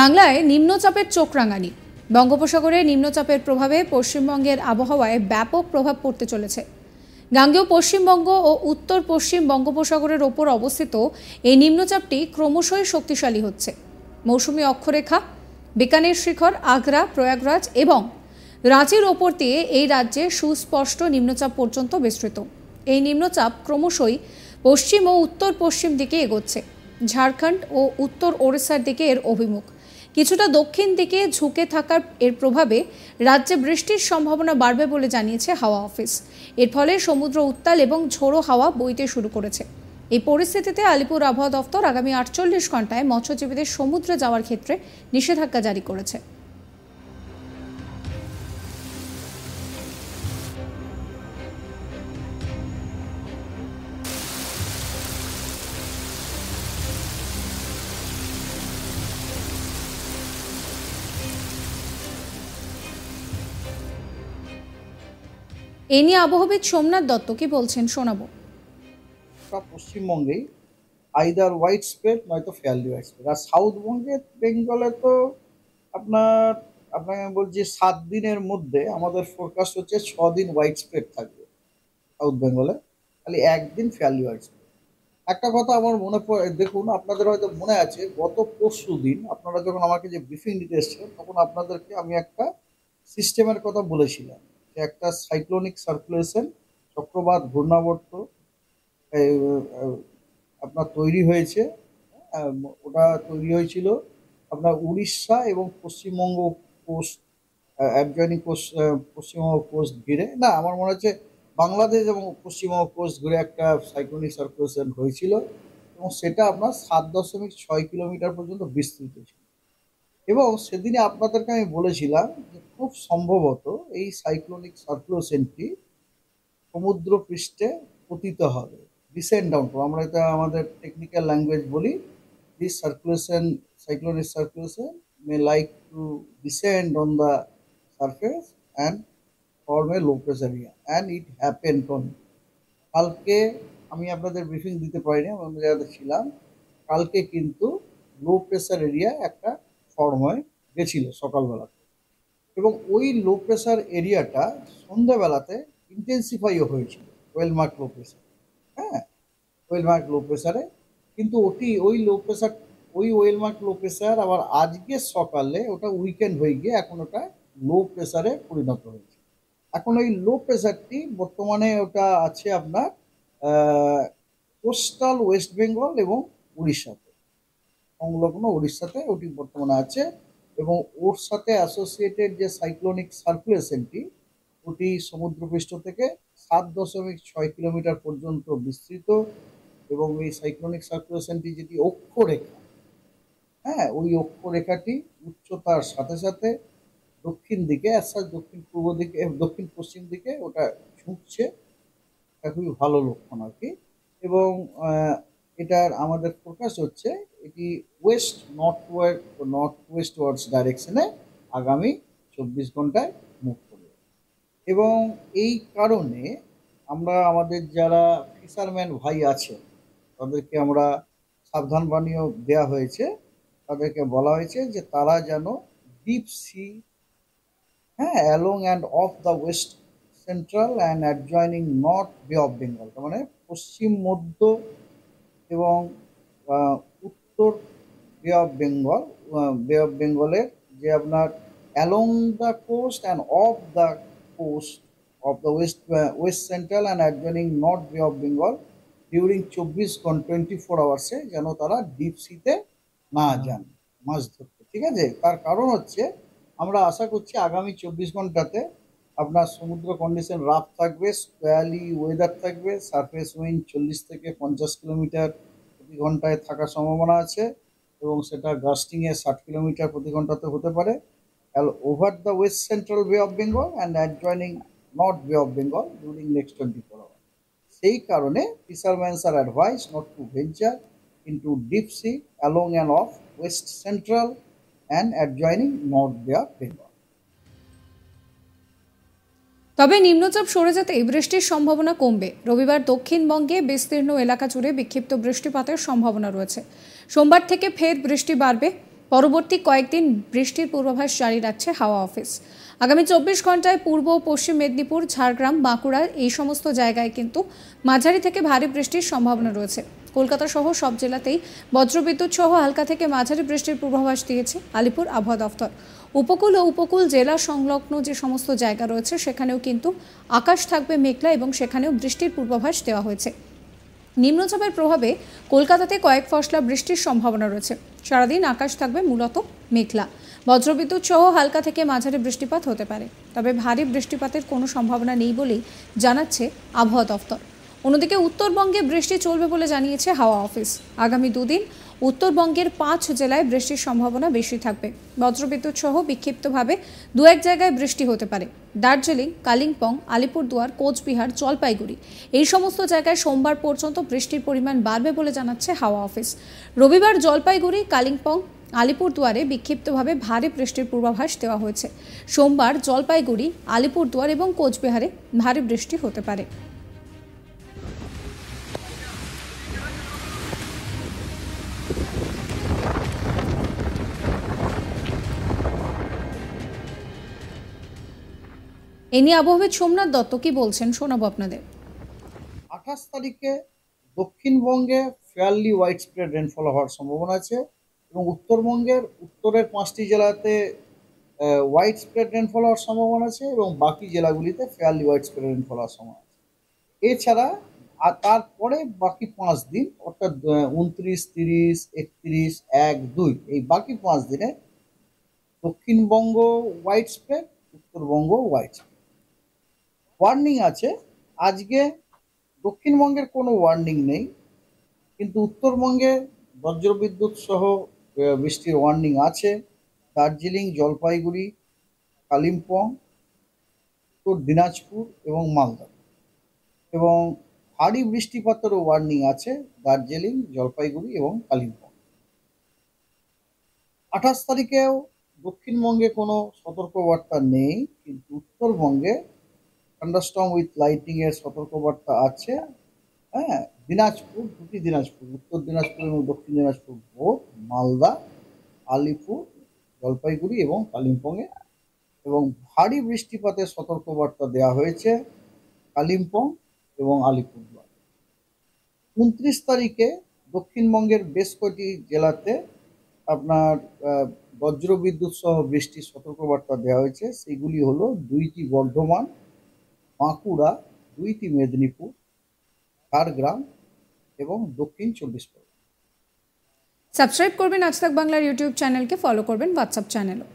বাংলায় নিম্নচাপের চোখ রাঙানি বঙ্গোপসাগরে নিম্নচাপের প্রভাবে পশ্চিমবঙ্গের আবহাওয়ায় ব্যাপক প্রভাব পড়তে চলেছে গাঙ্গেয় পশ্চিমবঙ্গ ও উত্তর পশ্চিম বঙ্গোপসাগরের ওপর অবস্থিত এই নিম্নচাপটি ক্রমশই শক্তিশালী হচ্ছে মৌসুমি অক্ষরেখা বিকানের শিখর আগ্রা প্রয়াগরাজ এবং রাঁচির ওপর দিয়ে এই রাজ্যে সুস্পষ্ট নিম্নচাপ পর্যন্ত বিস্তৃত এই নিম্নচাপ ক্রমশই পশ্চিম ও উত্তর পশ্চিম দিকে এগোচ্ছে ঝাড়খণ্ড ও উত্তর ওড়িশার দিকে এর অভিমুখ কিছুটা দক্ষিণ দিকে ঝুঁকে থাকার এর প্রভাবে রাজ্যে বৃষ্টির সম্ভাবনা বাড়বে বলে জানিয়েছে হাওয়া অফিস এর ফলে সমুদ্র উত্তাল এবং ঝোড়ো হাওয়া বইতে শুরু করেছে এই পরিস্থিতিতে আলিপুর আবহাওয়া দফতর আগামী আটচল্লিশ ঘন্টায় মৎস্যজীবীদের সমুদ্রে যাওয়ার ক্ষেত্রে নিষেধাজ্ঞা জারি করেছে এ নিয়ে আবহবিদ সোমনাথ দত্ত কি বলছেন শোনাব পশ্চিমবঙ্গেই আইদার হোয়াইট স্প্রেড নয়তো ফেয়ারলি হোয়াইট স্প্রেড আর সাউথবঙ্গে বেঙ্গলে তো আপনার আপনাকে বলছি সাত দিনের মধ্যে আমাদের ফোরকাস্ট হচ্ছে ছ দিন হোয়াইট স্প্রেড থাকবে সাউথ বেঙ্গলে খালি একদিন ফেয়ারলি হোয়াইট স্প্রেড একটা কথা আমার মনে পড়ে দেখুন আপনাদের হয়তো মনে আছে গত পরশু দিন আপনারা যখন আমাকে যে ব্রিফিং দিতে এসছেন তখন আপনাদেরকে আমি একটা সিস্টেমের কথা বলেছিলাম একটা সাইক্লোনিক সার্কুলেশন চক্রবাত ঘূর্ণাবর্ত আপনার তৈরি হয়েছে ওটা তৈরি হয়েছিল আপনার উড়িষ্যা এবং Paschimbanga coast adjoining coast Paschimbanga coast ঘিরে না আমার মনে হচ্ছে বাংলাদেশ এবং পশ্চিমবঙ্গ কোস্ট ঘুরে একটা সাইক্লোনিক সার্কুলেশন হয়েছিল এবং সেটা আপনার সাত দশমিক ছয় কিলোমিটার পর্যন্ত বিস্তৃত ছিল এবং সেদিনে আপনাদেরকে আমি বলেছিলাম যে খুব সম্ভবত এই সাইক্লোনিক সার্কুলেশনটি সমুদ্র পৃষ্ঠে পতিত হবে ডিসেন্ট ডাউন আমরা এটা আমাদের টেকনিক্যাল ল্যাঙ্গুয়েজ বলি this circulation cyclonic circulation may like to descend on the surface and form a low pressure and it happen কন কালকে আমি আপনাদের ব্রিফিং দিতে পারিনি আমি যারা ছিলাম কালকে কিন্তু লো প্রেসার এরিয়া একটা হয় গেছিল সকালবেলা এবং ওই লো প্রেশার এরিয়াটা সন্ধ্যাবেলাতে ইন্টেন্সিফাইও হয়েছিল ওয়েলমার্ক লো প্রেশার হ্যাঁ ওয়েলমার্ক লো প্রেশারে কিন্তু ওটি ওই লো প্রেশার ওই ওয়েলমার্ক লো প্রেশার আবার আজকে সকালে ওটা উইকেন্ড হয়ে গিয়ে এখন ওটা লো প্রেশারে পরিণত হয়েছে এখন ওই লো প্রেশারটি বর্তমানে ওটা আছে আপনার কোস্টাল ওয়েস্ট বেঙ্গল এবং উড়িষ্যা সংলগ্ন ওড়িশাতে ওটি বর্তমানে আছে এবং ওর সাথে অ্যাসোসিয়েটেড যে সাইক্লোনিক সার্কুলেশনটি ওটি সমুদ্রপৃষ্ঠ থেকে সাত দশমিক ছয় কিলোমিটার পর্যন্ত বিস্তৃত এবং এই সাইক্লোনিক সার্কুলেশনটি যেটি অক্ষরেখা হ্যাঁ ওই অক্ষরেখাটি উচ্চতার সাথে সাথে দক্ষিণ দিকে অর্থাৎ দক্ষিণ পূর্ব দিকে দক্ষিণ পশ্চিম দিকে ওটা ঝুঁকছে এটা খুবই ভালো লক্ষণ আর কি এবং এটার আমাদের ফোকাস হচ্ছে এটি west northward north westwards ডাইরেকশনে আগামী চব্বিশ ঘন্টায় মুভ করবে এবং এই কারণে আমরা আমাদের যারা ফিশারম্যান ভাই আছেন তাদেরকে আমরা সাবধান বাণীও দেওয়া হয়েছে তাদেরকে বলা হয়েছে যে তারা যেন ডিপ সি হ্যাঁ along and off the west central and adjoining north Bay of Bengal মানে পশ্চিম মধ্য এবং উত্তর বে অফ বেঙ্গল বে অফ বেঙ্গলের যে আপনার along the coast and off the coast of the west west central and adjoining north Bay of Bengal during চব্বিশ ঘন টোয়েন্টি ফোর আওয়ার্সে যেন তারা ডিপ সিতে না যান মাছ ধরতে ঠিক আছে তার কারণ হচ্ছে আমরা আশা করছি আগামী চব্বিশ ঘন্টাতে আপনার সমুদ্র কন্ডিশন রাফ থাকবে স্কোয়ালি ওয়েদার থাকবে সারফেস উইন্ড চল্লিশ থেকে পঞ্চাশ কিলোমিটার প্রতি ঘন্টায় থাকার সম্ভাবনা আছে এবং সেটা গাস্টিংয়ে ষাট কিলোমিটার প্রতি ঘন্টাতে হতে পারে all over the west central Bay of Bengal and adjoining north Bay of Bengal during next twenty four সেই কারণে fishermans are advise not to venture to deep sea along and off west central and adjoining north Bay of Bengal তবে নিম্নচাপ সরে যেতেই বৃষ্টির সম্ভাবনা কমবে রবিবার দক্ষিণবঙ্গে বিস্তীর্ণ এলাকা জুড়ে বিক্ষিপ্ত বৃষ্টিপাতের সম্ভাবনা রয়েছে সোমবার থেকে ফের বৃষ্টি বাড়বে পরবর্তী কয়েকদিন বৃষ্টির পূর্বাভাস জারি রাখছে হাওয়া অফিস আগামী চব্বিশ ঘন্টায় পূর্ব ও পশ্চিম মেদিনীপুর ঝাড়গ্রাম বাঁকুড়া এই সমস্ত জায়গায় কিন্তু মাঝারি থেকে ভারী বৃষ্টির সম্ভাবনা রয়েছে কলকাতা সহ সব জেলাতেই বজ্রবিদ্যুৎ সহ হালকা থেকে মাঝারি বৃষ্টির পূর্বাভাস দিয়েছে আলিপুর আবহাওয়া দফতর উপকূল ও উপকূল জেলা সংলগ্ন যে সমস্ত জায়গা রয়েছে সেখানেও কিন্তু আকাশ থাকবে মেঘলা এবং সেখানেও বৃষ্টির পূর্বাভাস দেওয়া হয়েছে নিম্নচাপের প্রভাবে কলকাতাতে কয়েক ফসলা বৃষ্টির সম্ভাবনা রয়েছে সারাদিন আকাশ থাকবে মূলত মেঘলা বজ্রবিদ্যুৎ সহ হালকা থেকে মাঝারি বৃষ্টিপাত হতে পারে তবে ভারী বৃষ্টিপাতের কোনো সম্ভাবনা নেই বলেই জানাচ্ছে আবহাওয়া দফতর অন্যদিকে উত্তরবঙ্গে বৃষ্টি চলবে বলে জানিয়েছে হাওয়া অফিস আগামী দুদিন উত্তরবঙ্গের পাঁচ জেলায় বৃষ্টির সম্ভাবনা বেশি থাকবে বজ্রবিদ্যুৎ সহ বিক্ষিপ্তভাবে দু এক জায়গায় বৃষ্টি হতে পারে দার্জিলিং কালিম্পং আলিপুরদুয়ার কোচবিহার জলপাইগুড়ি এই সমস্ত জায়গায় সোমবার পর্যন্ত বৃষ্টির পরিমাণ বাড়বে বলে জানাচ্ছে হাওয়া অফিস রবিবার জলপাইগুড়ি কালিম্পং আলিপুরদুয়ারে বিক্ষিপ্তভাবে ভারী বৃষ্টির পূর্বাভাস দেওয়া হয়েছে সোমবার জলপাইগুড়ি আলিপুরদুয়ার এবং কোচবিহারে ভারী বৃষ্টি হতে পারে এ নিয়ে আবহাওয়াবিদ সোমনাথ দত্ত কি বলছেন শোনাবো আপনাদের আঠাশ তারিখে দক্ষিণবঙ্গে ফেয়ারলি হোয়াইট স্প্রেড রেনফল হওয়ার সম্ভাবনা আছে এবং উত্তরবঙ্গের উত্তরের পাঁচটি জেলাতে হোয়াইট স্প্রেড রেনফল হওয়ার সম্ভাবনা আছে এবং বাকি জেলাগুলিতে ফেয়ারলি হোয়াইট স্প্রেড রেনফল হওয়ার সম্ভাবনা আছে এছাড়া আর তারপরে বাকি পাঁচ দিন অর্থাৎ উনত্রিশ তিরিশ একত্রিশ এক দুই এই বাকি পাঁচ দিনে Dakshinbanga widespread Uttarbanga widespread warning আছে আজকে দক্ষিণবঙ্গের কোনো ওয়ার্নিং নেই কিন্তু উত্তরবঙ্গে বজ্রবিদ্যুৎ সহ বৃষ্টির ওয়ার্নিং আছে দার্জিলিং জলপাইগুড়ি কালিম্পং উত্তর দিনাজপুর এবং মালদা এবং ভারী বৃষ্টিপাতেরও ওয়ার্নিং আছে দার্জিলিং জলপাইগুড়ি এবং কালিম্পং আঠাশ তারিখেও দক্ষিণবঙ্গে কোনো সতর্কবার্তা নেই কিন্তু উত্তরবঙ্গে থান্ডারস্টম উইথ লাইটিং এর সতর্কবার্তা আছে হ্যাঁ দিনাজপুর দুটি দিনাজপুর উত্তর দিনাজপুর এবং দক্ষিণ দিনাজপুর বোর্ড মালদা আলিপুর জলপাইগুড়ি এবং কালিম্পংয়ে এবং ভারী বৃষ্টিপাতের সতর্কবার্তা দেওয়া হয়েছে কালিম্পং এবং আলিপুরদুয়ার উনত্রিশ তারিখে দক্ষিণবঙ্গের বেশ কয়েকটি জেলাতে আপনার বজ্রবিদ্যুৎ সহ বৃষ্টির সতর্কবার্তা দেওয়া হয়েছে সেগুলি হলো দুইটি বর্ধমান বাঁকুড়া দুইটি মেদিনীপুর ঝাড়গ্রাম এবং দক্ষিণ চব্বিশ পরগনা সাবস্ক্রাইব করবেন আজ তাক বাংলার ইউটিউব চ্যানেলকে ফলো করবেন হোয়াটসঅ্যাপ চ্যানেলও